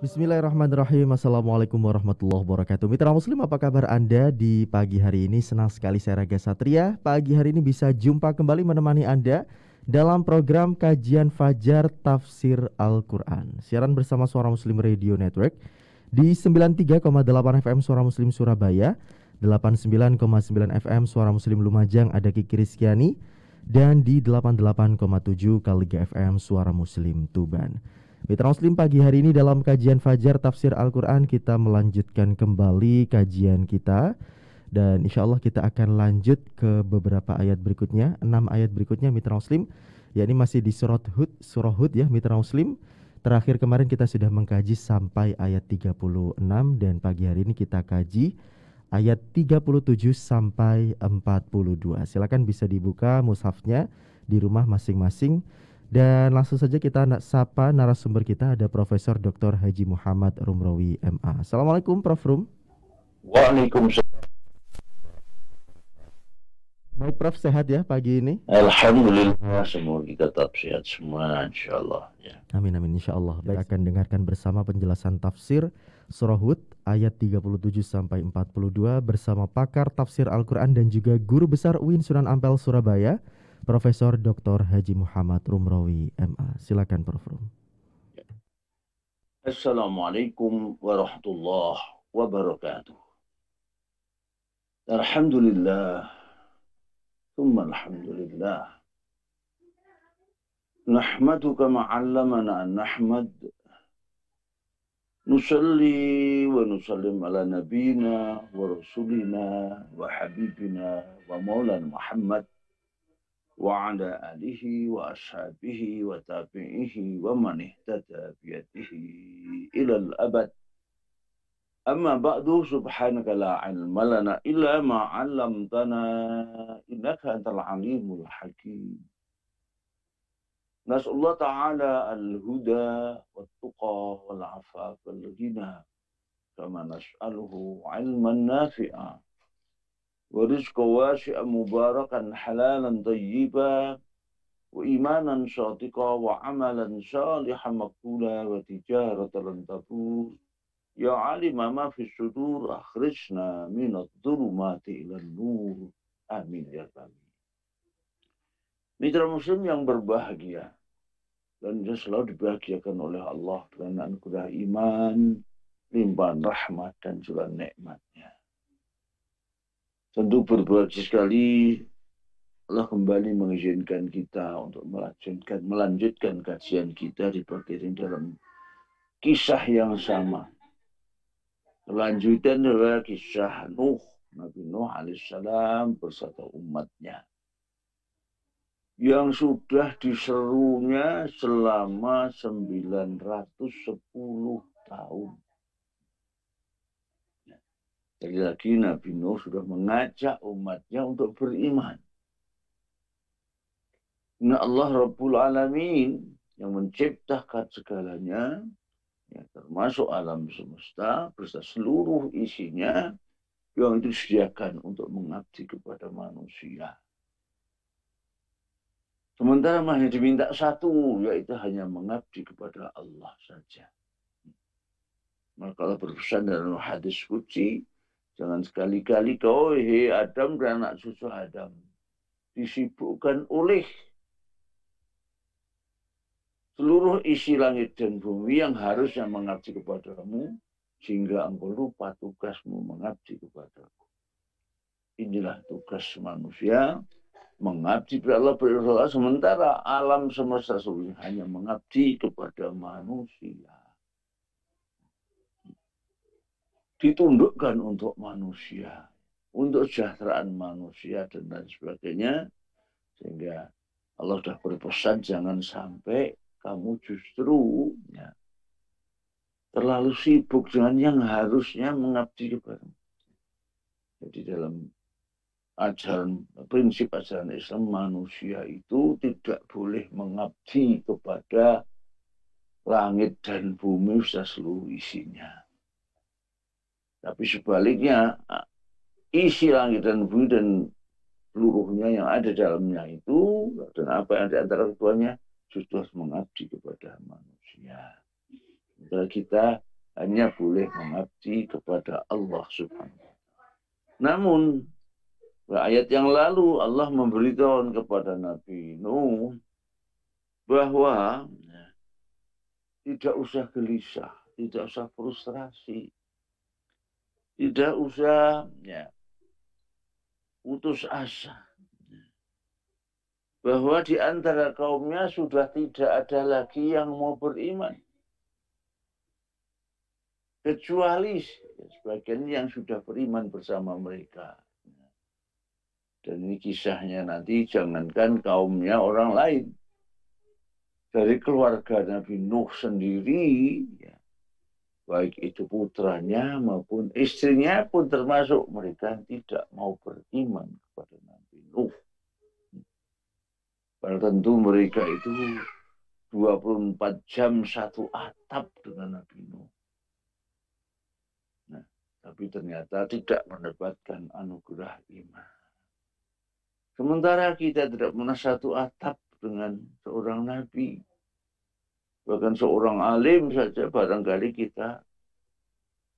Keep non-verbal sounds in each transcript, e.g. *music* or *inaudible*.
Bismillahirrahmanirrahim Assalamualaikum warahmatullahi wabarakatuh Mitra Muslim apa kabar Anda di pagi hari ini Senang sekali saya Raga Satria Pagi hari ini bisa jumpa kembali menemani Anda Dalam program kajian Fajar Tafsir Al-Quran Siaran bersama Suara Muslim Radio Network Di 93,8 FM Suara Muslim Surabaya 89,9 FM Suara Muslim Lumajang Ada Kiki Rizkyani Dan di 88,7 Kaliga FM Suara Muslim Tuban Mitra Muslim pagi hari ini dalam kajian Fajar Tafsir Al-Quran kita melanjutkan kembali kajian kita dan insya Allah kita akan lanjut ke beberapa ayat berikutnya, enam ayat berikutnya Mitra Muslim, yakni masih di surat Hud, surah Hud ya Mitra Muslim. Terakhir kemarin kita sudah mengkaji sampai ayat 36 dan pagi hari ini kita kaji ayat 37 sampai 42. Silakan bisa dibuka mushafnya di rumah masing-masing dan langsung saja kita sapa narasumber kita ada Profesor Dr. Haji Muhammad Rumrawi MA. Assalamualaikum Prof Rum. Waalaikumsalam. Baik Prof sehat ya pagi ini. Alhamdulillah semoga tetap sehat semua insya Ya. Amin amin insya Allah. Baik. Ya. Kita akan dengarkan bersama penjelasan tafsir Surah Hud ayat 37 sampai 42 bersama pakar tafsir Al-Qur'an dan juga guru besar UIN Sunan Ampel Surabaya. Profesor Dr. Haji Muhammad Rumrawi MA. Silakan Prof. Rum. Assalamualaikum warahmatullahi wabarakatuh. Alhamdulillah. Thumma alhamdulillah. نحمدك ما wa أن نحمد nabina wa rasulina wa habibina wa maulana Muhammad. وعلى آله وأصحابه وتابعيه ومن اهتدى بيده إلى الأبد أما بعد سبحانك لا علم لنا إلا ما علمتنا إنك أنت العليم الحكيم نسأل الله تعالى الهدى والتقى والعفاف والغنى كما نسأله علما نافعا ورزق واسع مباركا حلالا طيبا وإيمانا صادقا وعملا صالحا مقبولا وتجارة لن تبور يا عالم ما في الصدور أخرجنا من الظلمات إلى النور آمين يا رب Mitra Muslim yang berbahagia dan selalu dibahagiakan oleh Allah dengan anugerah iman, limpahan rahmat dan juga nikmat. Tentu berbahagia sekali Allah kembali mengizinkan kita untuk melanjutkan melanjutkan kajian kita di bagian dalam kisah yang sama. Kelanjutan adalah kisah Nuh, Nabi Nuh alaihissalam bersama umatnya yang sudah diserunya selama 910 tahun. Lagi-lagi Nabi Nuh sudah mengajak umatnya untuk beriman. Nah Allah Rabbul Alamin yang menciptakan segalanya, ya, termasuk alam semesta, beserta seluruh isinya, yang disediakan untuk mengabdi kepada manusia. Sementara hanya diminta satu, yaitu hanya mengabdi kepada Allah saja. Maka Allah berpesan dalam hadis kunci. Jangan sekali-kali kau, hei Adam dan anak susu Adam, disibukkan oleh seluruh isi langit dan bumi yang harusnya mengabdi kepadamu, sehingga engkau lupa tugasmu mengabdi kepadaku. Inilah tugas manusia, mengabdi kepada Allah beribadah, sementara alam semesta seluruhnya hanya mengabdi kepada manusia. ditundukkan untuk manusia, untuk kesejahteraan manusia dan lain sebagainya. Sehingga Allah sudah berpesan jangan sampai kamu justru ya, terlalu sibuk dengan yang harusnya mengabdi kepada Jadi dalam ajaran prinsip ajaran Islam manusia itu tidak boleh mengabdi kepada langit dan bumi sudah seluruh isinya. Tapi sebaliknya, isi langit dan bumi dan seluruhnya yang ada dalamnya itu dan apa yang ada antara keduanya justru harus mengabdi kepada manusia. Maka kita hanya boleh mengabdi kepada Allah Subhanahu Namun ayat yang lalu Allah memberitahukan kepada Nabi Nuh bahwa tidak usah gelisah, tidak usah frustrasi. Tidak usah ya, putus asa. Bahwa di antara kaumnya sudah tidak ada lagi yang mau beriman. Kecuali sebagian yang sudah beriman bersama mereka. Dan ini kisahnya nanti jangankan kaumnya orang lain. Dari keluarga Nabi Nuh sendiri, ya, baik itu putranya maupun istrinya pun termasuk mereka tidak mau beriman kepada Nabi Nuh. Padahal tentu mereka itu 24 jam satu atap dengan Nabi Nuh. Nah, tapi ternyata tidak mendapatkan anugerah iman. Sementara kita tidak pernah satu atap dengan seorang Nabi. Bahkan seorang alim saja barangkali kita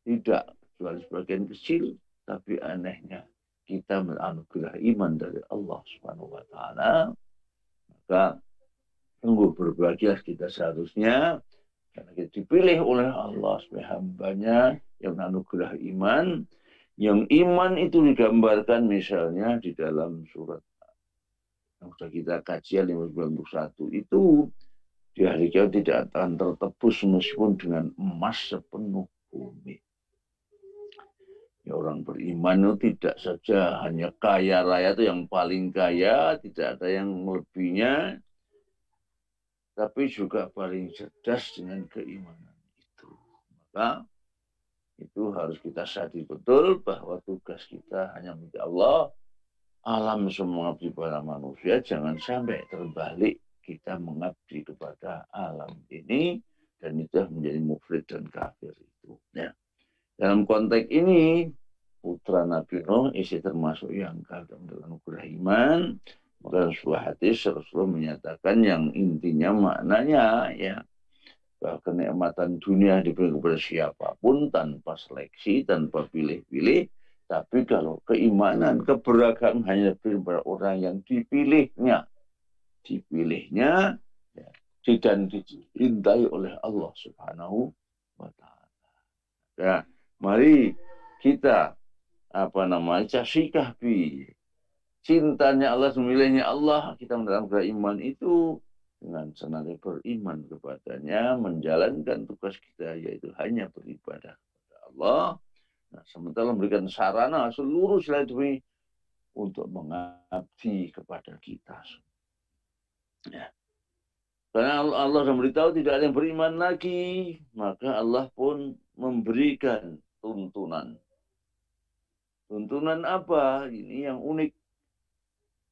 tidak kecuali sebagian kecil. Tapi anehnya kita menganugerah iman dari Allah Subhanahu wa taala maka tunggu berbahagia kita seharusnya karena kita dipilih oleh Allah sebagai hambanya yang menganugerah iman yang iman itu digambarkan misalnya di dalam surat yang sudah kita kaji 591 itu di hari kiamat tidak akan tertebus meskipun dengan emas sepenuh bumi. Ya, orang beriman itu tidak saja hanya kaya raya itu yang paling kaya, tidak ada yang lebihnya, tapi juga paling cerdas dengan keimanan itu. Maka itu harus kita sadari betul bahwa tugas kita hanya menjadi Allah, alam semua di para manusia jangan sampai terbalik kita mengabdi kepada alam ini dan itu menjadi mufrid dan kafir itu. Ya. Dalam konteks ini putra Nabi Nuh isi termasuk yang kagum dengan Ibrahiman iman maka sebuah hadis Rasulullah menyatakan yang intinya maknanya ya bahwa kenikmatan dunia diberikan kepada siapapun tanpa seleksi, tanpa pilih-pilih. Tapi kalau keimanan, keberagaman hanya diberikan kepada orang yang dipilihnya dipilihnya ya, dan dicintai oleh Allah Subhanahu wa taala. Ya, mari kita apa namanya casikah bi cintanya Allah memilihnya Allah kita mendapatkan iman itu dengan senantiasa beriman kepadanya menjalankan tugas kita yaitu hanya beribadah kepada Allah nah, sementara memberikan sarana seluruh selain demi untuk mengabdi kepada kita semua Ya. Karena Allah sudah beritahu tidak ada yang beriman lagi, maka Allah pun memberikan tuntunan. Tuntunan apa? Ini yang unik.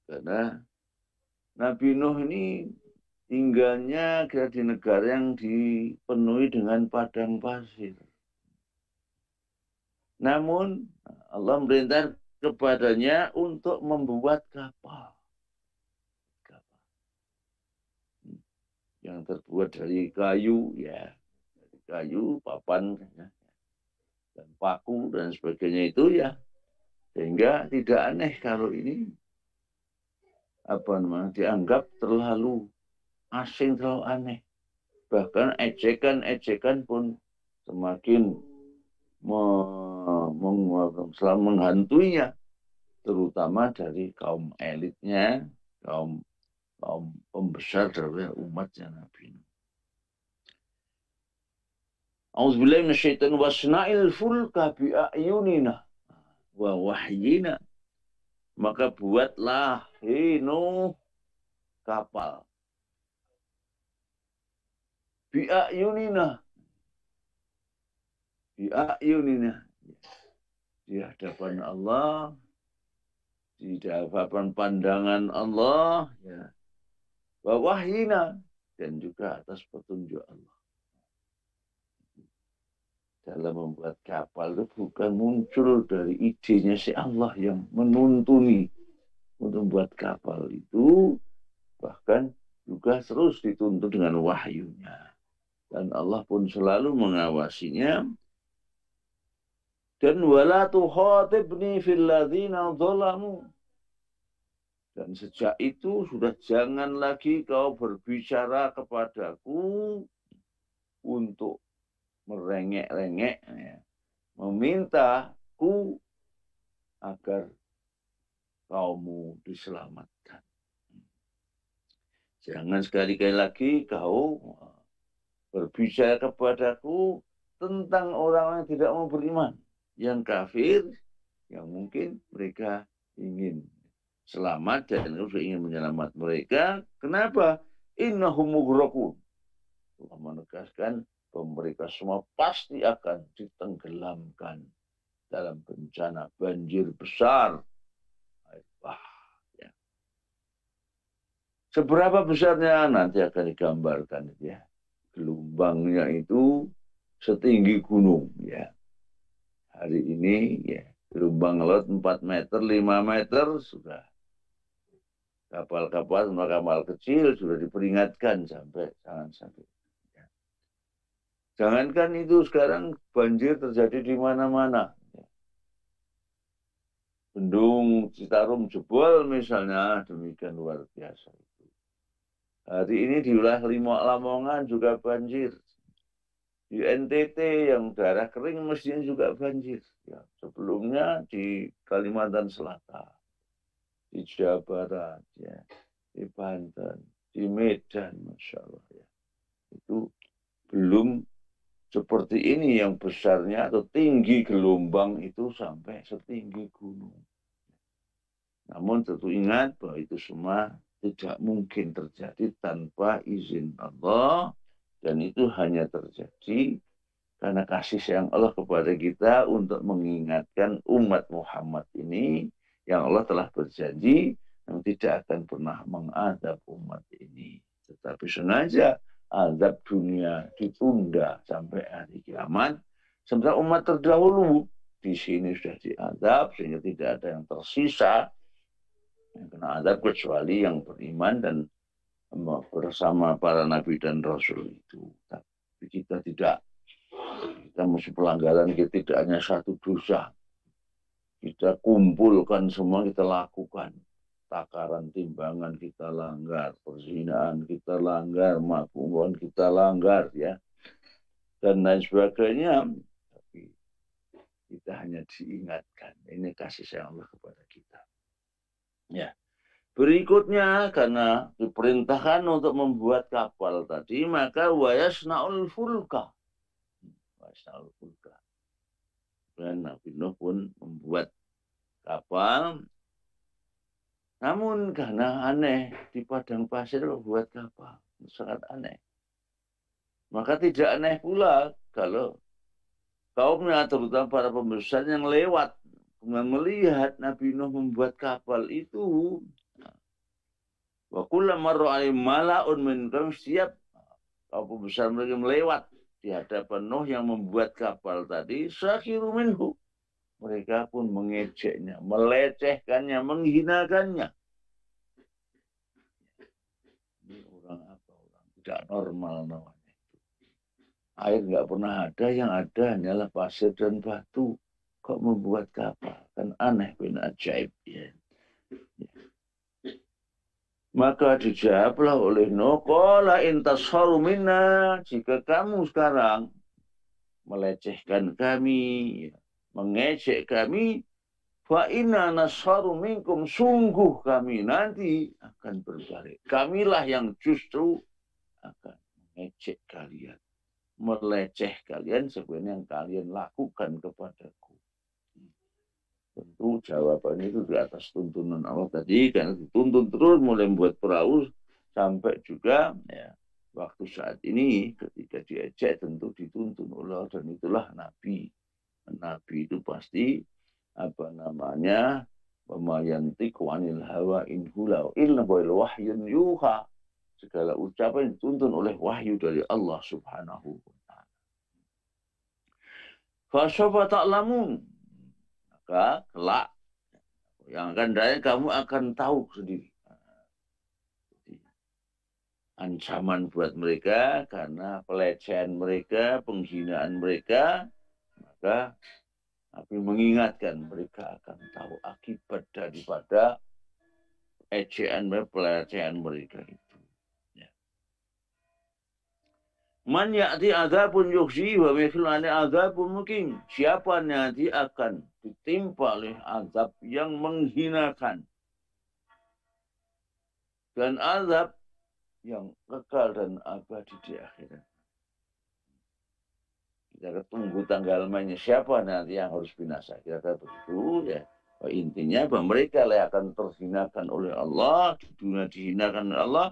Karena Nabi Nuh ini tinggalnya kira di negara yang dipenuhi dengan padang pasir. Namun Allah merintah kepadanya untuk membuat kapal. yang terbuat dari kayu ya dari kayu papan ya, dan paku dan sebagainya itu ya sehingga tidak aneh kalau ini apa namanya dianggap terlalu asing terlalu aneh bahkan ejekan-ejekan pun semakin me, meng, terutama dari kaum elitnya kaum pembesar umat umatnya Nabi Nuh. Auzubillahi minasyaitan wasna'il fulka bi ayunina wa wahyina. Maka buatlah hino kapal. Bi ayunina. Bi ayunina. Di hadapan Allah, di hadapan pandangan Allah, ya Wawahina. Dan juga atas petunjuk Allah. Dalam membuat kapal itu bukan muncul dari idenya si Allah yang menuntuni untuk membuat kapal itu. Bahkan juga terus dituntut dengan wahyunya. Dan Allah pun selalu mengawasinya dan wala tuhatibni fil ladzina zalamu dan sejak itu sudah jangan lagi kau berbicara kepadaku untuk merengek-rengek, ya. memintaku agar kaummu diselamatkan. Jangan sekali-kali lagi kau eh, berbicara kepadaku tentang orang yang tidak mau beriman, yang kafir, yang mungkin mereka ingin selamat dan Rasul ingin menyelamat mereka. Kenapa? Innahum mughraqun. Allah menegaskan bahwa mereka semua pasti akan ditenggelamkan dalam bencana banjir besar. Wah, ya. Seberapa besarnya nanti akan digambarkan ya. Gelombangnya itu setinggi gunung ya. Hari ini ya gelombang laut 4 meter, 5 meter sudah kapal-kapal kapal kecil sudah diperingatkan sampai jangan sampai ya. jangankan itu sekarang banjir terjadi di mana-mana ya. bendung Citarum jebol misalnya demikian luar biasa itu hari ini di wilayah Lima Lamongan juga banjir di NTT yang daerah kering mestinya juga banjir ya sebelumnya di Kalimantan Selatan di Jawa Barat, ya, di Banten, di Medan, Masya Allah. Ya. Itu belum seperti ini yang besarnya atau tinggi gelombang itu sampai setinggi gunung. Namun tentu ingat bahwa itu semua tidak mungkin terjadi tanpa izin Allah dan itu hanya terjadi karena kasih sayang Allah kepada kita untuk mengingatkan umat Muhammad ini yang Allah telah berjanji yang tidak akan pernah mengadap umat ini. Tetapi sengaja adab dunia ditunda sampai hari kiamat. Sementara umat terdahulu di sini sudah diadab sehingga tidak ada yang tersisa yang kena azab kecuali yang beriman dan bersama para nabi dan rasul itu. Tapi kita tidak. Kita mesti pelanggaran kita tidak hanya satu dosa kita kumpulkan semua kita lakukan takaran timbangan kita langgar perzinaan kita langgar mabungan kita langgar ya dan lain sebagainya tapi kita hanya diingatkan ini kasih sayang Allah kepada kita ya Berikutnya karena diperintahkan untuk membuat kapal tadi maka wayasnaul fulka. Wayasnaul fulka. Dan Nabi Nuh pun membuat kapal. Namun karena aneh di padang pasir membuat kapal sangat aneh. Maka tidak aneh pula kalau kaumnya terutama para pembesar yang lewat kemudian melihat Nabi Nuh membuat kapal itu Wa kullamarru alaihim mala'un min setiap kaum pembesar mereka melewat di hadapan Nuh yang membuat kapal tadi, sakiru minhu. Mereka pun mengejeknya, melecehkannya, menghinakannya. Ini orang apa orang tidak normal namanya. Air nggak pernah ada, yang ada hanyalah pasir dan batu. Kok membuat kapal? Kan aneh bin ajaib ya. Maka dijawablah oleh No, intas intasharu jika kamu sekarang melecehkan kami, mengecek kami, fa ina nasharu minkum, sungguh kami nanti akan berbalik. Kamilah yang justru akan mengecek kalian, meleceh kalian sebenarnya yang kalian lakukan kepadaku. Tentu jawabannya itu di atas tuntunan Allah tadi karena dituntun terus mulai membuat perahu sampai juga ya, waktu saat ini ketika diajak tentu dituntun Allah dan itulah Nabi. Nabi itu pasti apa namanya pemayanti kuanil hawa in ilna wahyun yuha segala ucapan dituntun oleh wahyu dari Allah subhanahu wa ta'ala. Fasofa ta'lamun kelak yang akan datang kamu akan tahu sendiri ancaman buat mereka karena pelecehan mereka, penghinaan mereka, maka Nabi mengingatkan mereka akan tahu akibat daripada ejaan pelecehan mereka itu. Man ya'ti azabun yukhzi wa mithlu azabun mukim. Siapa nanti akan ditimpa oleh azab yang menghinakan. Dan azab yang kekal dan abadi di akhirat. Kita tunggu tanggal mainnya siapa nanti yang harus binasa. Kita begitu ya. Intinya bahwa mereka yang akan terhinakan oleh Allah, di dunia dihinakan oleh Allah,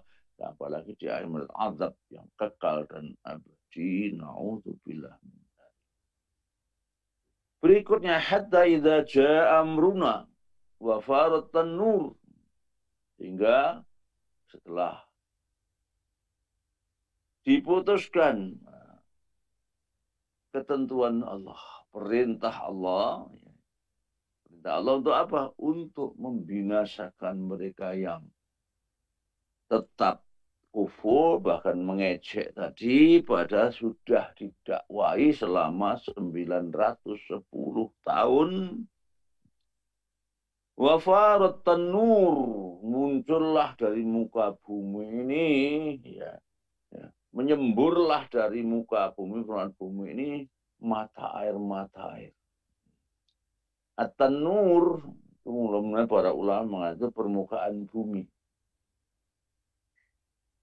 apalagi di ayat azab yang kekal dan abadi naudzubillah berikutnya hatta idza jaa amruna wa farat tanur hingga setelah diputuskan eh, ketentuan Allah, perintah Allah. Ya, perintah Allah untuk apa? Untuk membinasakan mereka yang tetap kufur bahkan mengecek tadi pada sudah didakwai selama 910 tahun wafarat tenur muncullah dari muka bumi ini ya, ya menyemburlah dari muka bumi permukaan bumi ini mata air mata air at kemudian para ulama mengatakan permukaan bumi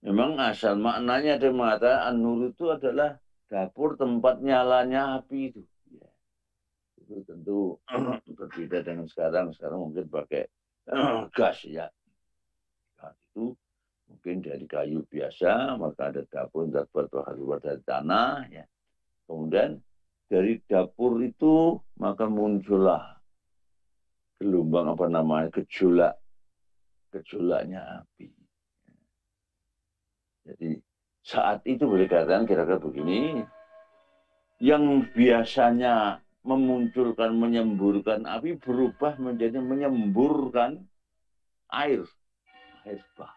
Memang asal maknanya ada yang mengatakan an-nur itu adalah dapur tempat nyalanya api itu. Ya. Itu tentu *clears throat* berbeda dengan sekarang. Sekarang mungkin pakai *clears throat* gas ya. itu mungkin dari kayu biasa, maka ada dapur tempat berbuat dari tanah. Ya. Kemudian dari dapur itu maka muncullah gelombang apa namanya gejolak gejolaknya api jadi saat itu boleh katakan kira-kira begini, yang biasanya memunculkan, menyemburkan api berubah menjadi menyemburkan air. Air bah.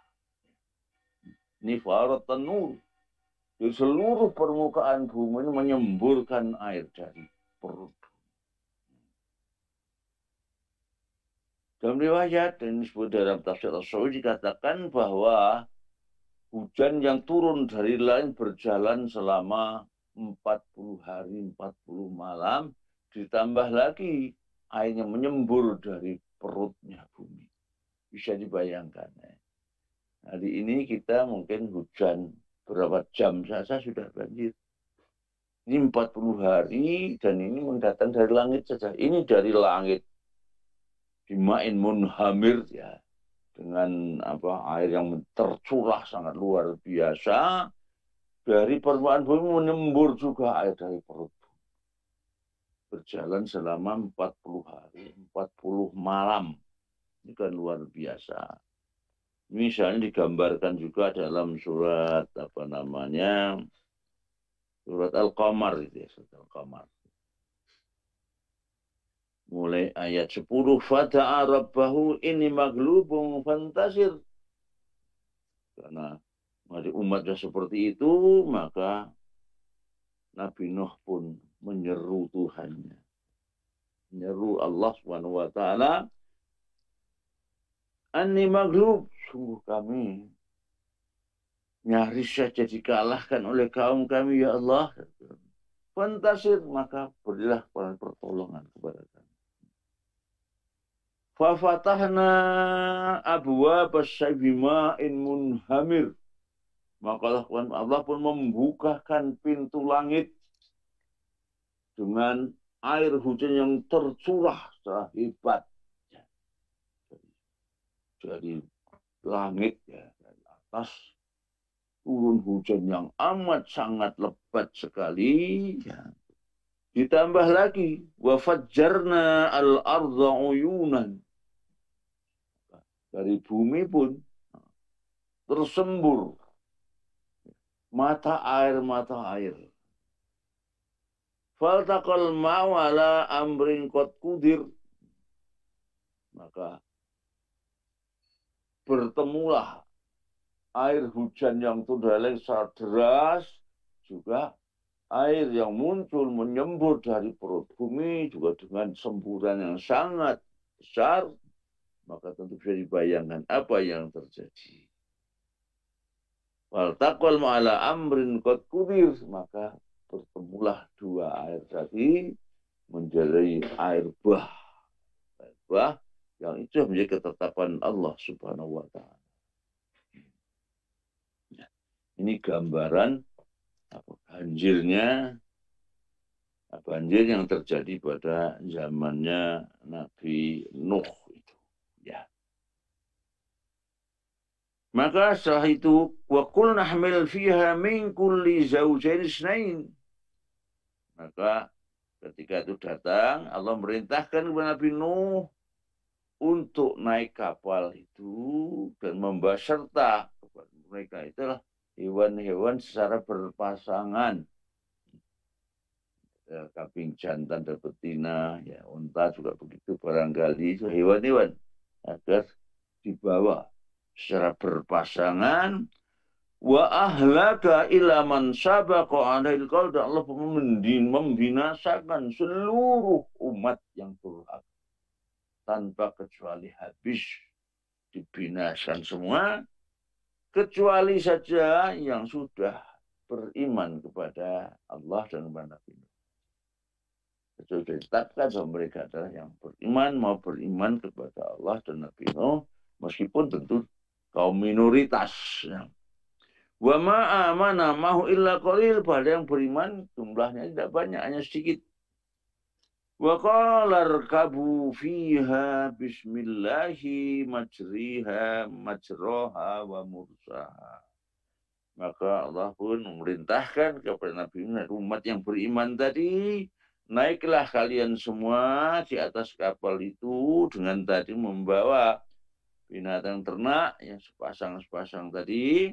Nifarat tenur. Di seluruh permukaan bumi ini menyemburkan air dari perut. Dalam riwayat dan disebut dalam tafsir Rasul dikatakan bahwa Hujan yang turun dari lain berjalan selama 40 hari, 40 malam, ditambah lagi airnya menyembur dari perutnya bumi. Bisa dibayangkan. Ya. Hari ini kita mungkin hujan berapa jam saja sudah banjir. Ini 40 hari dan ini mendatang dari langit saja. Ini dari langit. Dimain munhamir ya dengan apa air yang tercurah sangat luar biasa dari permukaan bumi menembur juga air dari perut berjalan selama 40 hari, 40 malam. Ini kan luar biasa. Misalnya digambarkan juga dalam surat apa namanya? Surat Al-Qamar itu ya, surat Al-Qamar mulai ayat 10 fada'a rabbahu ini maglubung fantasir karena mari umatnya seperti itu maka Nabi Nuh pun menyeru Tuhannya menyeru Allah Subhanahu wa taala anni maglub sungguh kami nyaris saja dikalahkan oleh kaum kami ya Allah fantasir maka berilah pertolongan kepada kami Fafatahna abwa in munhamir. Maka Allah pun membukakan pintu langit dengan air hujan yang tercurah sehebat dari langit ya dari atas turun hujan yang amat sangat lebat sekali ya. ditambah lagi wafajarna al arda uyunan dari bumi pun tersembur mata air mata air. Faltakal mawala amrin kot kudir. Maka bertemulah air hujan yang turun sangat deras juga air yang muncul menyembur dari perut bumi juga dengan semburan yang sangat besar maka tentu bisa dibayangkan apa yang terjadi. Wal takwal ma'ala amrin kot kudir, maka bertemulah dua air tadi menjadi air bah. Air bah yang itu menjadi ketetapan Allah Subhanahu wa taala. Ya. Ini gambaran apa banjirnya banjir yang terjadi pada zamannya Nabi Nuh Maka setelah itu wa qulna hamil fiha min kulli zaujain isnain. Maka ketika itu datang Allah merintahkan kepada Nabi Nuh untuk naik kapal itu dan membawa serta kepada mereka itulah hewan-hewan secara berpasangan ya, kambing jantan dan betina ya unta juga begitu barangkali itu hewan-hewan agar dibawa secara berpasangan wa ahlaka ila man sabaqa alail qaul Allah membinasakan seluruh umat yang turhak tanpa kecuali habis dibinasakan semua kecuali saja yang sudah beriman kepada Allah dan kepada Nabi. Itu ditetapkan sama mereka adalah yang beriman mau beriman kepada Allah dan Nabi Nuh, meskipun tentu kaum minoritas. Ya. Wa ma'amana mahu illa qalil pada yang beriman jumlahnya tidak banyak hanya sedikit. Wa qalar kabu fiha bismillahi majriha majroha wa mursaha. Maka Allah pun memerintahkan kepada Nabi Muhammad umat yang beriman tadi, naiklah kalian semua di atas kapal itu dengan tadi membawa binatang ternak yang sepasang-sepasang tadi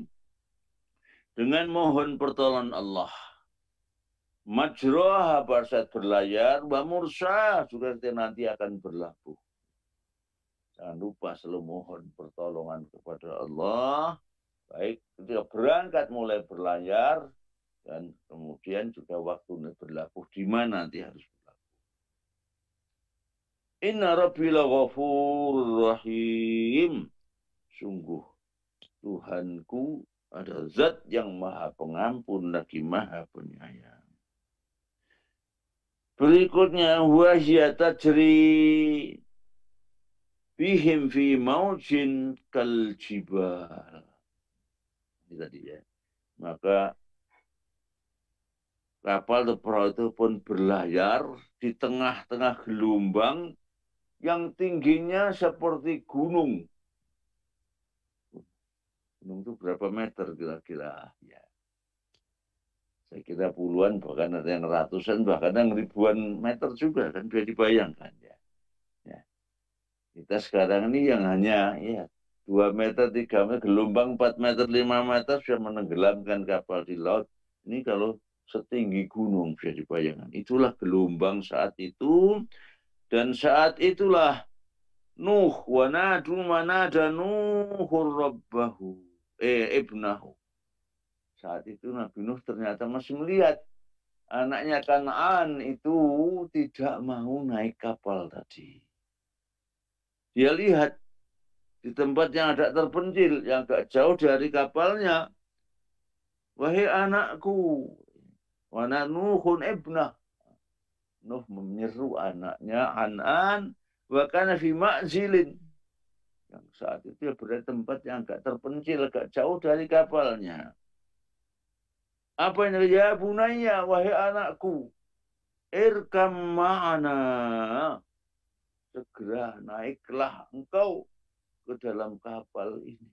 dengan mohon pertolongan Allah. majroh apa saat berlayar, wa mursa sudah nanti akan berlabuh. Jangan lupa selalu mohon pertolongan kepada Allah. Baik ketika berangkat mulai berlayar dan kemudian juga waktu berlabuh di mana nanti harus Inna rabbi ghafur rahim. Sungguh Tuhanku ada zat yang maha pengampun lagi maha penyayang. Berikutnya wahyata jri bihim fi maujin kal jibal. Ini tadi ya. Maka kapal atau perahu itu pun berlayar di tengah-tengah gelombang yang tingginya seperti gunung. Gunung itu berapa meter kira-kira? Ya. Saya kira puluhan, bahkan ada yang ratusan, bahkan yang ribuan meter juga kan bisa dibayangkan ya. ya. Kita sekarang ini yang hanya ya dua meter, tiga meter, gelombang 4 meter, 5 meter sudah menenggelamkan kapal di laut. Ini kalau setinggi gunung bisa dibayangkan. Itulah gelombang saat itu dan saat itulah Nuh wa nadu manada Nuhur Rabbahu. Eh, ibnahu. Saat itu Nabi Nuh ternyata masih melihat anaknya Kanaan itu tidak mau naik kapal tadi. Dia lihat di tempat yang agak terpencil, yang agak jauh dari kapalnya. Wahai anakku, wana nuhun ibnah. Nuh menyeru anaknya Hanan wa kana fi ma'zilin yang saat itu ya berada tempat yang agak terpencil, agak jauh dari kapalnya. Apa yang dia Ya bunaya, wahai anakku, irkam ma'ana. Segera naiklah engkau ke dalam kapal ini.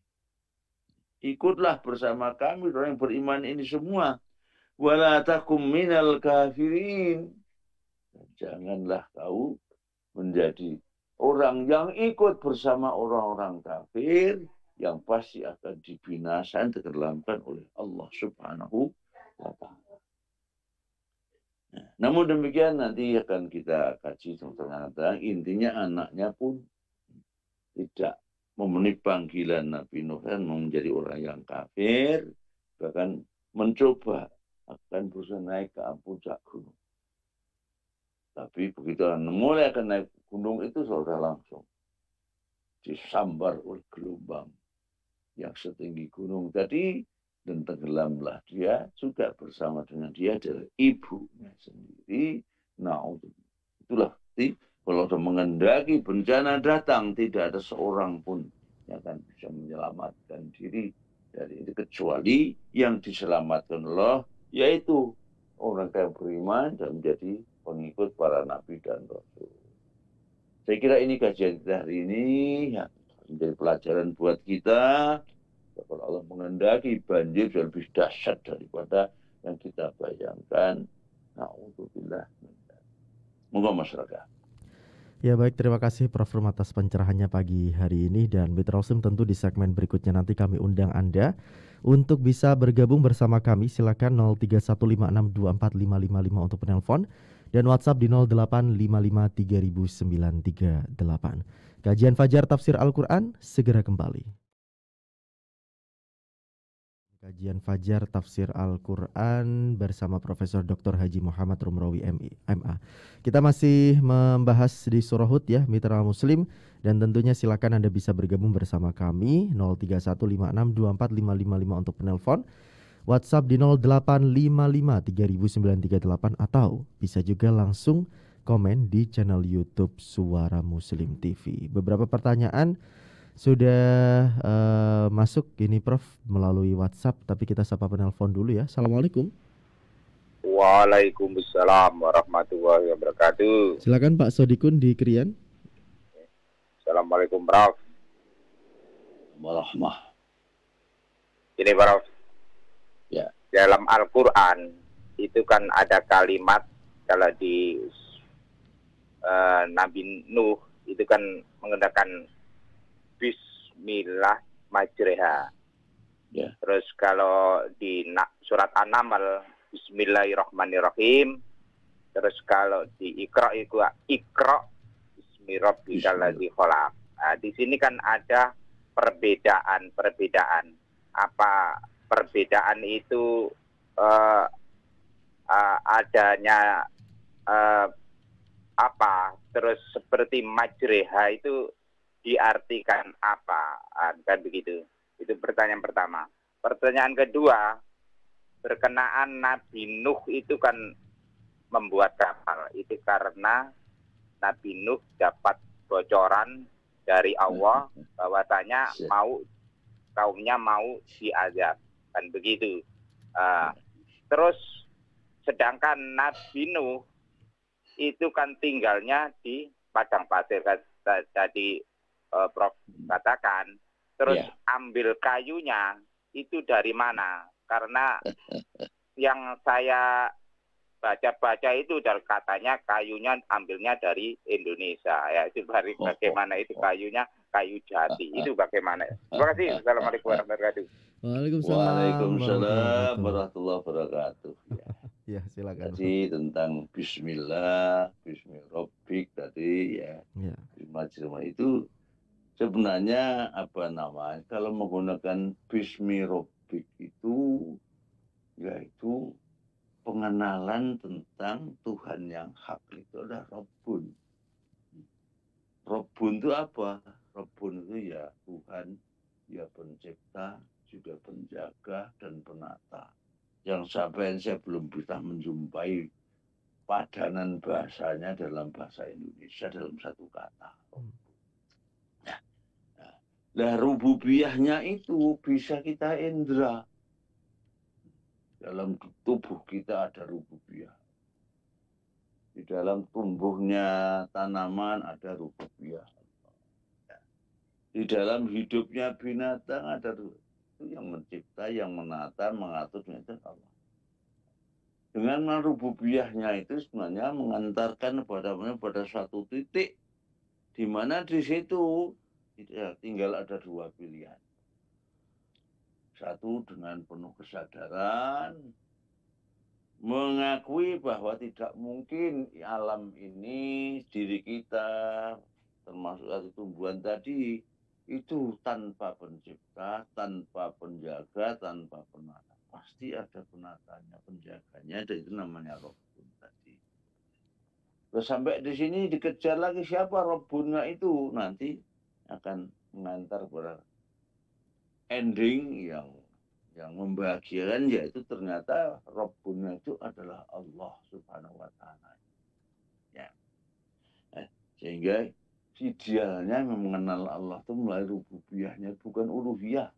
Ikutlah bersama kami orang yang beriman ini semua. Wala takum minal kafirin janganlah kau menjadi orang yang ikut bersama orang-orang kafir yang pasti akan dibinasan tergelamkan oleh Allah Subhanahu wa taala. Nah, namun demikian nanti akan kita kaji tentang intinya anaknya pun tidak memenuhi panggilan Nabi Nuh dan menjadi orang yang kafir bahkan mencoba akan berusaha naik ke puncak gunung. Tapi begitu mulai akan naik gunung itu sudah langsung disambar oleh gelombang yang setinggi gunung tadi dan tenggelamlah dia juga bersama dengan dia adalah ibunya sendiri. Nah, itulah kalau mengendaki bencana datang tidak ada seorang pun yang akan bisa menyelamatkan diri dari itu kecuali yang diselamatkan Allah yaitu orang yang beriman dan menjadi pengikut para nabi dan rasul. Saya kira ini kajian kita hari ini ya, menjadi pelajaran buat kita. Ya, kalau Allah mengendaki banjir sudah lebih dahsyat daripada yang kita bayangkan. Na'udzubillah. Moga masyarakat. Ya baik, terima kasih Prof. Rum atas pencerahannya pagi hari ini dan Mitra Osim tentu di segmen berikutnya nanti kami undang Anda untuk bisa bergabung bersama kami silakan 0315624555 untuk penelpon dan WhatsApp di 08553938. Kajian Fajar Tafsir Al-Quran segera kembali. Kajian Fajar Tafsir Al-Quran bersama Profesor Dr. Haji Muhammad Rumrawi MA. Kita masih membahas di Surahut ya, Mitra Muslim. Dan tentunya silakan Anda bisa bergabung bersama kami 0315624555 untuk penelpon WhatsApp di 0855 atau bisa juga langsung komen di channel YouTube Suara Muslim TV. Beberapa pertanyaan sudah uh, masuk ini Prof melalui WhatsApp tapi kita sapa penelpon dulu ya. Assalamualaikum. Waalaikumsalam warahmatullahi wabarakatuh. Silakan Pak Sodikun di Krian. Assalamualaikum Prof. Malahmah. Ini Prof dalam Al-Quran itu kan ada kalimat kalau di uh, Nabi Nuh itu kan menggunakan Bismillah majreha. Yeah. Terus kalau di surat An-Naml Bismillahirrahmanirrahim. Terus kalau di Iqra itu Iqra Bismillahirrahmanirrahim. Nah, di sini kan ada perbedaan-perbedaan apa perbedaan itu uh, uh, adanya uh, apa terus seperti majreha itu diartikan apa ah, kan begitu itu pertanyaan pertama pertanyaan kedua berkenaan Nabi Nuh itu kan membuat kapal itu karena Nabi Nuh dapat bocoran dari Allah hmm. bahwasanya iya. mau kaumnya mau diazab kan begitu. Uh, terus sedangkan Nabi Nuh itu kan tinggalnya di padang pasir kan tadi uh, Prof katakan. Terus yeah. ambil kayunya itu dari mana? Karena *laughs* yang saya baca-baca itu dari katanya kayunya ambilnya dari Indonesia ya itu dari oh, oh, bagaimana itu oh. kayunya kayu jati itu bagaimana terima kasih assalamualaikum warahmatullahi wabarakatuh Waalaikumsalam. warahmatullahi wabarakatuh. Ya, ya silakan. Tadi tentang bismillah, bismillahirrahmanirrahim tadi ya. ya. Bismillah itu sebenarnya apa namanya? Kalau menggunakan bismillahirrahmanirrahim itu yaitu pengenalan tentang Tuhan yang hak itu adalah Robun Robun itu apa? kebun itu ya Tuhan, ya pencipta, juga penjaga dan penata. Yang sampai saya belum bisa menjumpai padanan bahasanya dalam bahasa Indonesia dalam satu kata. Hmm. Nah, nah, nah itu bisa kita indra. Dalam tubuh kita ada rububiah. Di dalam tumbuhnya tanaman ada rububiah. Di dalam hidupnya binatang ada yang mencipta, yang menata, mengatur itu Allah. Dengan marububiahnya itu sebenarnya mengantarkan pada pada satu titik di mana di situ ya, tinggal ada dua pilihan. Satu dengan penuh kesadaran, mengakui bahwa tidak mungkin alam ini diri kita termasuk satu tumbuhan tadi itu tanpa pencipta, tanpa penjaga, tanpa penata. Pasti ada penatanya, penjaganya, dan itu namanya Robun tadi. Terus sampai di sini dikejar lagi siapa Robunnya itu nanti akan mengantar pada ending yang yang membahagiakan yaitu ternyata Robunnya itu adalah Allah Subhanahu Wa Taala. Ya, eh, sehingga idealnya mengenal Allah itu melalui rububiyahnya bukan uluhiyah.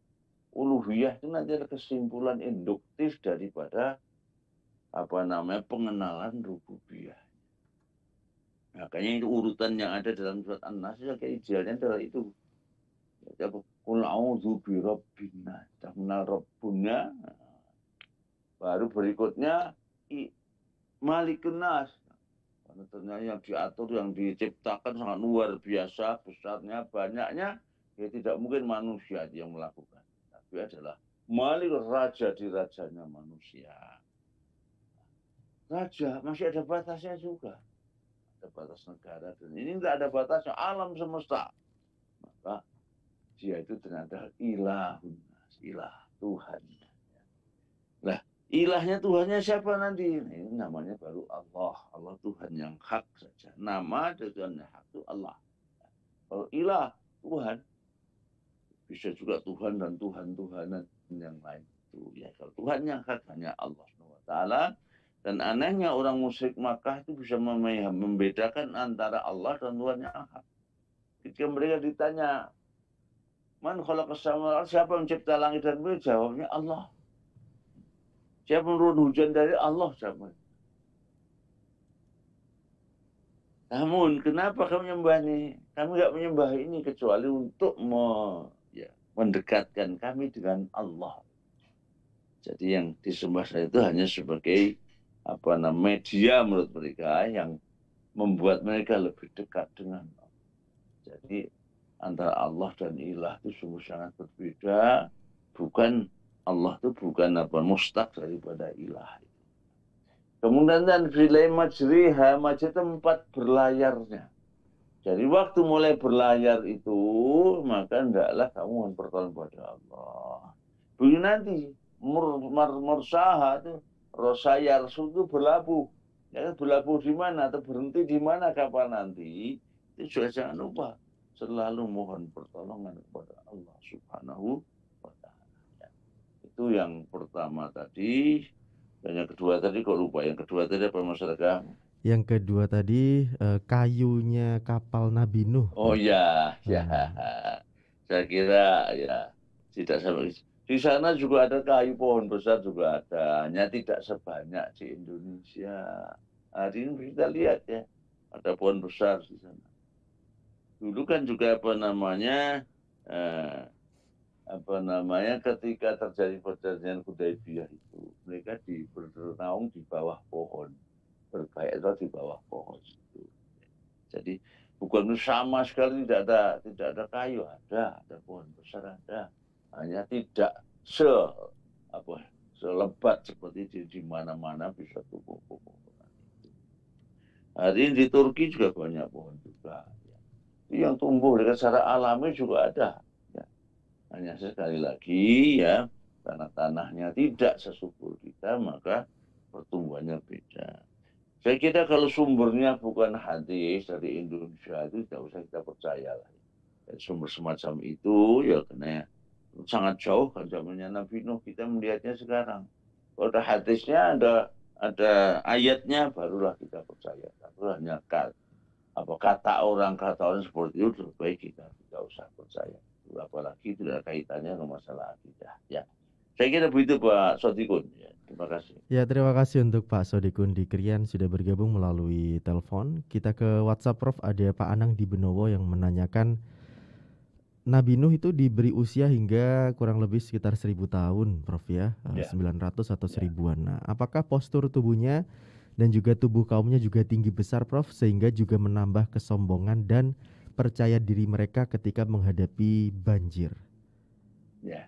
Uluhiyah itu nanti ada kesimpulan induktif daripada apa namanya pengenalan rububiyah. Makanya itu urutan yang ada dalam surat An-Nas ya kayak idealnya adalah itu. Ya, Kul a'udzu bi rabbin nas, rabbuna. Baru berikutnya i, malikun nas, Ternyata yang diatur, yang diciptakan sangat luar biasa, besarnya, banyaknya, ya tidak mungkin manusia yang melakukan. Tapi adalah malik raja di rajanya manusia. Raja masih ada batasnya juga. Ada batas negara dan ini tidak ada batasnya alam semesta. Maka dia itu ternyata ilah, ilah Tuhan Ilahnya Tuhannya siapa nanti? Ini namanya baru Allah. Allah Tuhan yang hak saja. Nama dan Tuhan yang hak itu Allah. Kalau ilah Tuhan, bisa juga Tuhan dan Tuhan-Tuhanan yang lain. Itu ya kalau Tuhan yang hak hanya Allah SWT. Dan anehnya orang musyrik Makkah itu bisa membedakan antara Allah dan Tuhan yang hak. Ketika mereka ditanya, Man kalau kesama siapa mencipta langit dan bumi? Jawabnya Allah. Saya menurun hujan dari Allah sama. Namun kenapa kamu menyembah ini? Kamu tidak menyembah ini kecuali untuk me, ya, mendekatkan kami dengan Allah. Jadi yang disembah saya itu hanya sebagai apa namanya media menurut mereka yang membuat mereka lebih dekat dengan Allah. Jadi antara Allah dan ilah itu sungguh sangat berbeda, bukan Allah itu bukan apa mustaq daripada ilah. Kemudian dan filai majriha majri tempat berlayarnya. Jadi waktu mulai berlayar itu maka hendaklah kamu mempertolong pertolongan kepada Allah. Begini nanti mur, mar, mursaha itu rosayar itu berlabuh. Ya, berlabuh di mana atau berhenti di mana kapan nanti itu juga jangan lupa selalu mohon pertolongan kepada Allah Subhanahu itu yang pertama tadi. Dan yang kedua tadi kok lupa. Yang kedua tadi apa mas masyarakat? Yang kedua tadi eh, kayunya kapal Nabi Nuh. Oh ya, ya. Saya kira ya tidak sama di sana juga ada kayu pohon besar juga ada, hanya tidak sebanyak di Indonesia. Hari ini kita lihat ya, ada pohon besar di sana. Dulu kan juga apa namanya eh, apa namanya ketika terjadi perjanjian Hudaybiyah itu mereka di bernaung di bawah pohon berbaik atau di bawah pohon itu jadi bukan sama sekali tidak ada tidak ada kayu ada ada pohon besar ada hanya tidak se apa selebat seperti di, di mana-mana bisa tumbuh pohon hari ini di Turki juga banyak pohon juga yang tumbuh dengan secara alami juga ada hanya sekali lagi ya, karena tanahnya tidak sesubur kita, maka pertumbuhannya beda. Saya kira kalau sumbernya bukan hadis dari Indonesia itu tidak usah kita percaya lah. sumber semacam itu ya karena sangat jauh kan zamannya Nabi Nuh kita melihatnya sekarang. Kalau ada hadisnya ada ada ayatnya barulah kita percaya. Itu hanya kata apa kata orang kata orang seperti itu lebih baik kita tidak usah percaya apalagi tidak kaitannya dengan masalah akidah ya saya kira begitu Pak Sodikun ya, terima kasih ya terima kasih untuk Pak Sodikun di Krian sudah bergabung melalui telepon kita ke WhatsApp Prof ada Pak Anang di Benowo yang menanyakan Nabi Nuh itu diberi usia hingga kurang lebih sekitar seribu tahun, Prof ya, eh, ya. ratus atau ya. seribuan. Nah, apakah postur tubuhnya dan juga tubuh kaumnya juga tinggi besar, Prof, sehingga juga menambah kesombongan dan percaya diri mereka ketika menghadapi banjir? Ya,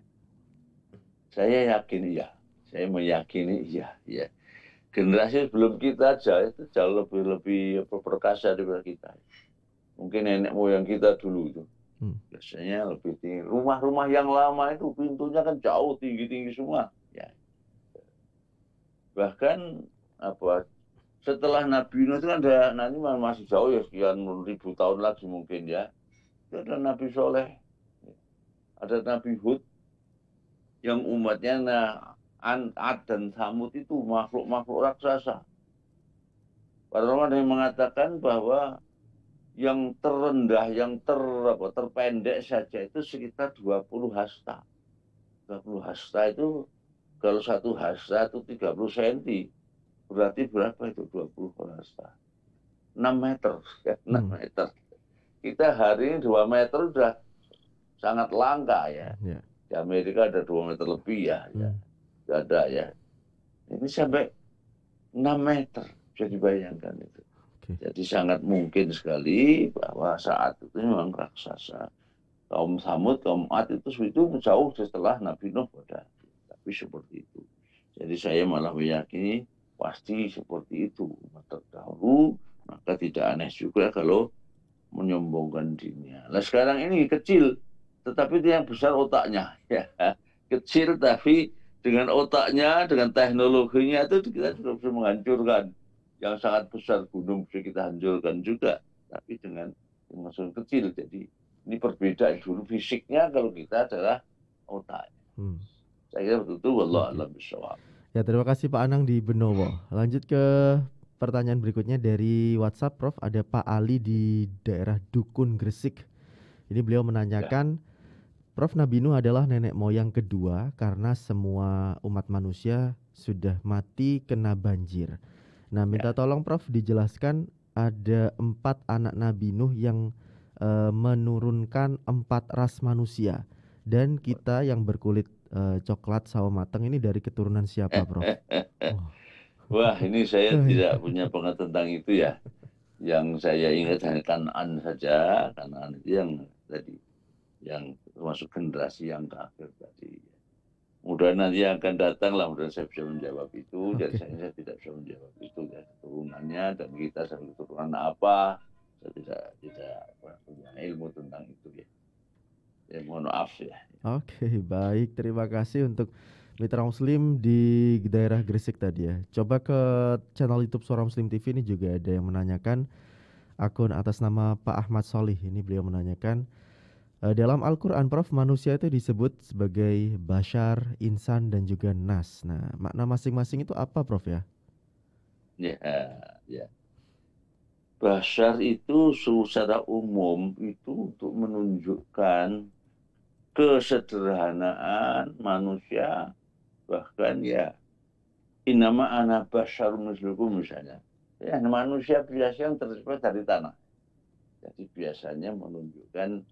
saya yakin iya. Saya meyakini iya. Ya. Generasi sebelum kita aja itu jauh lebih lebih perkasa daripada kita. Mungkin nenek moyang kita dulu itu hmm. biasanya lebih tinggi. Rumah-rumah yang lama itu pintunya kan jauh tinggi-tinggi semua. Ya. Bahkan apa setelah Nabi Nuh itu kan ada, nanti masih jauh ya sekian ribu tahun lagi mungkin ya. Itu ada Nabi Soleh, ada Nabi Hud, yang umatnya nah, Ad dan Samud itu makhluk-makhluk raksasa. Para ulama yang mengatakan bahwa yang terendah, yang ter, apa, terpendek saja itu sekitar 20 hasta. 20 hasta itu kalau satu hasta itu 30 cm berarti berapa itu 20 kelas 6 meter ya, 6 hmm. meter kita hari ini 2 meter sudah sangat langka ya yeah. di Amerika ada 2 meter lebih ya, ya. hmm. ya. Gak ada ya ini sampai 6 meter bisa dibayangkan itu okay. jadi sangat mungkin sekali bahwa saat itu memang raksasa kaum Samud, kaum Ad itu itu jauh setelah Nabi Nuh pada tapi seperti itu. Jadi saya malah meyakini Pasti seperti itu umat terdahulu, maka tidak aneh juga kalau menyombongkan dirinya. Nah sekarang ini kecil, tetapi dia yang besar otaknya. *laughs* Ya. Kecil tapi dengan otaknya, dengan teknologinya itu kita juga bisa menghancurkan. Yang sangat besar gunung bisa kita hancurkan juga, tapi dengan dimension kecil. Jadi ini perbedaan dulu fisiknya kalau kita adalah otak Hmm. Saya kira betul-betul, Wallah alam Ya terima kasih Pak Anang di Benowo. Lanjut ke pertanyaan berikutnya dari WhatsApp Prof. Ada Pak Ali di daerah Dukun Gresik. Ini beliau menanyakan, ya. Prof. Nabi Nuh adalah nenek moyang kedua karena semua umat manusia sudah mati kena banjir. Nah ya. minta ya. tolong Prof. dijelaskan ada empat anak Nabi Nuh yang e, menurunkan empat ras manusia dan kita yang berkulit uh, coklat sawo mateng ini dari keturunan siapa, Prof? oh. *laughs* Wah, ini saya tidak iya. punya pengetahuan tentang itu ya. Yang saya ingat hanya Kanan saja, Kanan itu yang tadi yang termasuk generasi yang kafir tadi. Mudah nanti akan datang lah, mudah saya bisa menjawab itu. Okay. Dan saya, saya tidak bisa menjawab itu ya keturunannya dan kita sebagai keturunan apa. Saya tidak tidak punya ilmu tentang itu ya ya mohon maaf ya. Oke, okay, baik. Terima kasih untuk Mitra Muslim di daerah Gresik tadi ya. Coba ke channel YouTube Suara Muslim TV ini juga ada yang menanyakan akun atas nama Pak Ahmad Solih. Ini beliau menanyakan eh, dalam Al-Qur'an Prof manusia itu disebut sebagai bashar, insan dan juga nas. Nah, makna masing-masing itu apa Prof ya? Ya, eh, ya. Bashar itu secara umum itu untuk menunjukkan kesederhanaan manusia bahkan ya inama ana basyar muslukum misalnya ya manusia biasa yang tersebut dari tanah jadi biasanya menunjukkan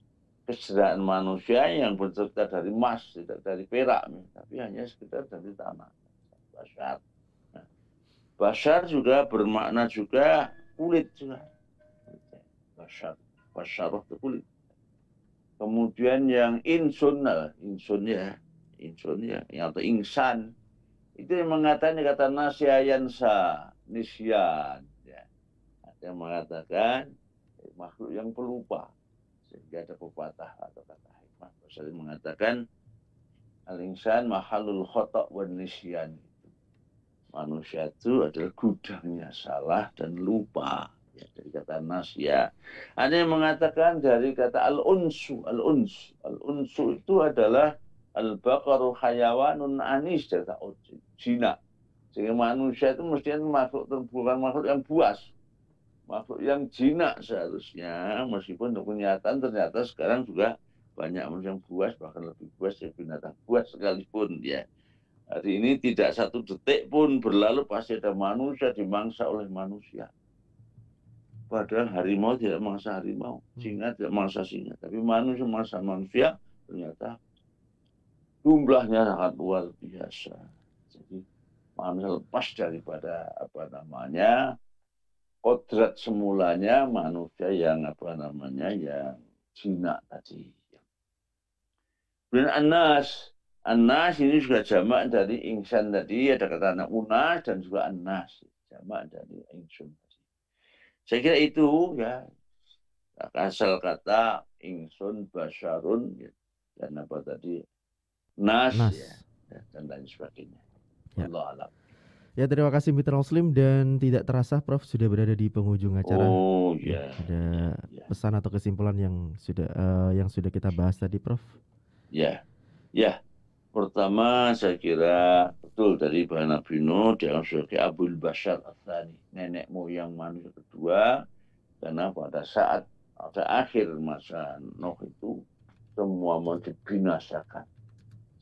kesederhanaan manusia yang bercerita dari emas tidak dari perak tapi hanya sekitar dari tanah basyar nah, juga bermakna juga kulit juga basyar basyar itu kulit Kemudian yang insun lah, insun ya, insun ya, yang atau insan itu yang mengatakan kata sa nisyan. Ya. Ada yang mengatakan eh, makhluk yang pelupa. Sehingga ada pepatah atau kata hikmah Bahasa mengatakan al-insan mahalul khotok wa nisyan. Manusia itu adalah gudangnya salah dan lupa ya, dari kata nas ya ada yang mengatakan dari kata al unsu al uns al unsu itu adalah al baqaru hayawanun anis dari kata jina sehingga manusia itu mestinya masuk bukan makhluk yang buas makhluk yang jinak seharusnya meskipun untuk kenyataan ternyata sekarang juga banyak manusia yang buas bahkan lebih buas dari binatang buas sekalipun ya hari ini tidak satu detik pun berlalu pasti ada manusia dimangsa oleh manusia Padahal harimau tidak mangsa harimau, hmm. singa tidak mangsa singa. Tapi manusia mangsa manusia ternyata jumlahnya sangat luar biasa. Jadi manusia lepas daripada apa namanya kodrat semulanya manusia yang apa namanya yang jinak tadi. Kemudian anas, anas ini juga jamak dari insan tadi ada kata anak unas dan juga anas jamak dari insan. Saya kira itu ya asal kata insun basharun ya, dan apa tadi nas, nas. Ya, ya dan lain sebagainya. Ya. Allah alam. Ya terima kasih Mitra Muslim dan tidak terasa Prof sudah berada di penghujung acara. Oh ya. Yeah. Ada yeah. pesan atau kesimpulan yang sudah uh, yang sudah kita bahas tadi Prof? Ya. Yeah. Ya. Pertama saya kira betul dari Nuh Abino sebagai Abul Bashar Athani, nenek moyang manusia kedua, karena pada saat pada akhir masa Nuh itu semua mau dibinasakan.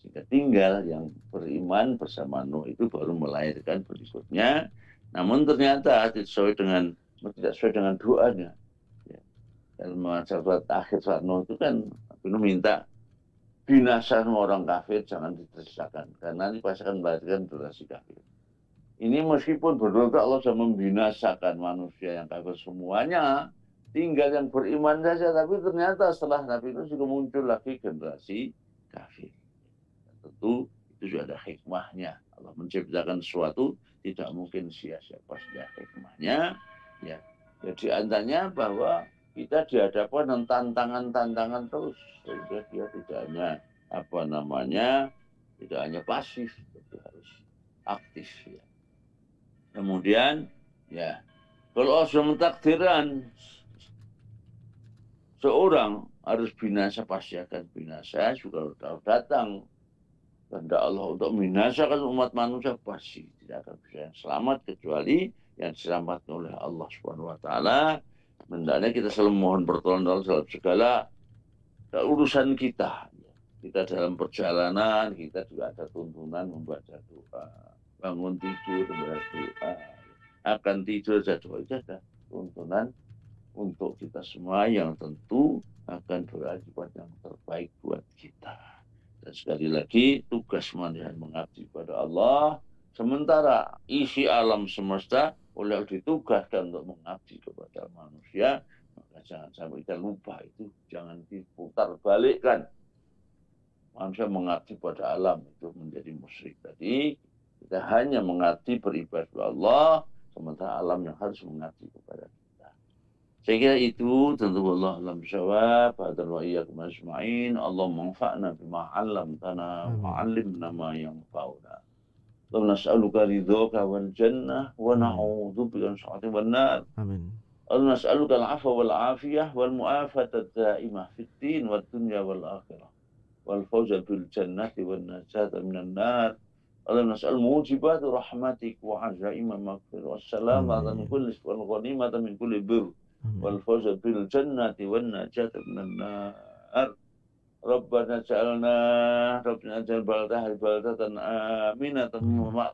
Jika tinggal yang beriman bersama Nuh itu baru melahirkan berikutnya. Namun ternyata tidak sesuai dengan tidak sesuai dengan doanya. Ya. Dan saat akhir saat Nuh itu kan Abinu minta binasa sama orang kafir jangan diterusakan karena ini pasti akan melahirkan generasi kafir. Ini meskipun berdoa Allah sudah membinasakan manusia yang kafir semuanya, tinggal yang beriman saja. Tapi ternyata setelah Nabi itu juga muncul lagi generasi kafir. Tentu itu sudah ada hikmahnya. Allah menciptakan sesuatu tidak mungkin sia-sia pasti ada hikmahnya. Ya, jadi antaranya bahwa kita dihadapkan dengan tantangan-tantangan terus sehingga dia tidak hanya apa namanya tidak hanya pasif tapi harus aktif ya. Kemudian ya kalau asal takdiran seorang harus binasa pasti akan binasa juga kalau datang tanda Allah untuk binasa kan umat manusia pasti tidak akan bisa yang selamat kecuali yang diselamatkan oleh Allah Subhanahu wa taala Mendaknya kita selalu mohon pertolongan dalam segala urusan kita. Kita dalam perjalanan, kita juga ada tuntunan membaca doa. Bangun tidur, membaca Akan tidur, jadwal Itu ada tuntunan untuk kita semua yang tentu akan berakibat yang terbaik buat kita. Dan sekali lagi, tugas manusia mengabdi kepada Allah. Sementara isi alam semesta oleh ditugaskan untuk mengabdi kepada manusia, maka jangan sampai kita lupa itu, jangan diputar balikkan. Manusia mengabdi pada alam itu menjadi musyrik tadi. Kita hanya mengabdi beribadah Allah, sementara alam yang harus mengabdi kepada kita. Saya kira itu tentu Allah alam syawab, hadar wa iyyakum Allah Allah manfa'na bima'alam tanah, wa nama yang ونسألك رضاك والجنة ونعوذ بك من سخطك والنار آمين اللهم نسألك العفو والعافية والمؤافة الدائمة في الدين والدنيا والآخرة والفوز بالجنة والنجاة من النار اللهم نسأل موجبات رحمتك وعزائم مغفرة والسلامة من كل والغنيمة من كل بر والفوز بالجنة والنجاة من النار Rabbana ja'alna Rabbana ja'al balda hal balda tan tan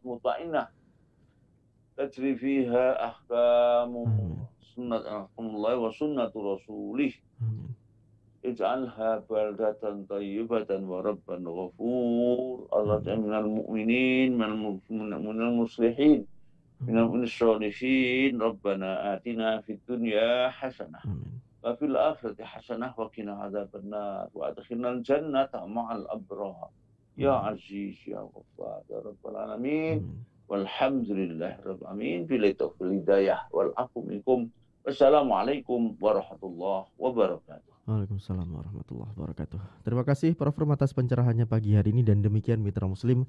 mutmainah tajri fiha ahkamu sunnat Allah wa sunnatu rasulih ij'alha baldatan tayyibatan wa rabban ghafur Allah ta'ala minal mu'minin minal muslihin minal munsalihin Rabbana atina fid dunya hasanah wa الآخرة akhirati hasanah wa qina adzabannar wa adkhilnal jannata ma'al abrar ya hmm. aziz ya ghaffar ya rabbal alamin hmm. walhamdulillahi rabbil alamin bila taufiq hidayah wal wassalamualaikum warahmatullahi wabarakatuh Waalaikumsalam warahmatullahi wabarakatuh. Terima kasih Prof. atas pencerahannya pagi hari ini dan demikian Mitra Muslim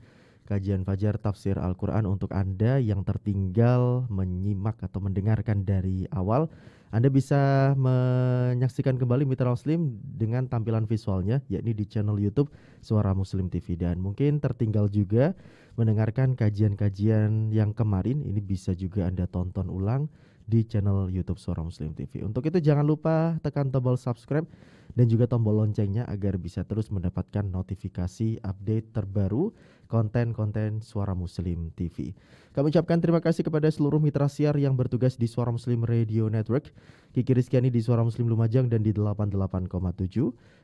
kajian Fajar Tafsir Al-Quran untuk Anda yang tertinggal menyimak atau mendengarkan dari awal anda bisa menyaksikan kembali Mitra Muslim dengan tampilan visualnya, yakni di channel YouTube Suara Muslim TV. Dan mungkin tertinggal juga mendengarkan kajian-kajian yang kemarin, ini bisa juga Anda tonton ulang di channel YouTube Suara Muslim TV. Untuk itu jangan lupa tekan tombol subscribe dan juga tombol loncengnya agar bisa terus mendapatkan notifikasi update terbaru konten-konten Suara Muslim TV. Kami ucapkan terima kasih kepada seluruh mitra siar yang bertugas di Suara Muslim Radio Network, Kiki Rizkyani di Suara Muslim Lumajang dan di 88,7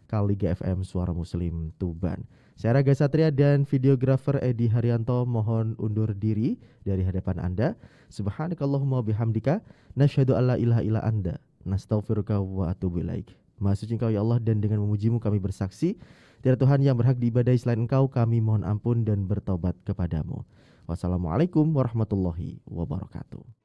Kali GFM Suara Muslim Tuban. Saya Raga Satria dan videografer Edi Haryanto mohon undur diri dari hadapan Anda. Subhanakallahumma bihamdika Nasyadu alla ilaha ila Anda nastaghfiruka wa atubu ilaik. Maha suci Engkau ya Allah dan dengan memujimu kami bersaksi tidak Tuhan yang berhak diibadai selain Engkau kami mohon ampun dan bertobat kepadamu. Wassalamualaikum warahmatullahi wabarakatuh.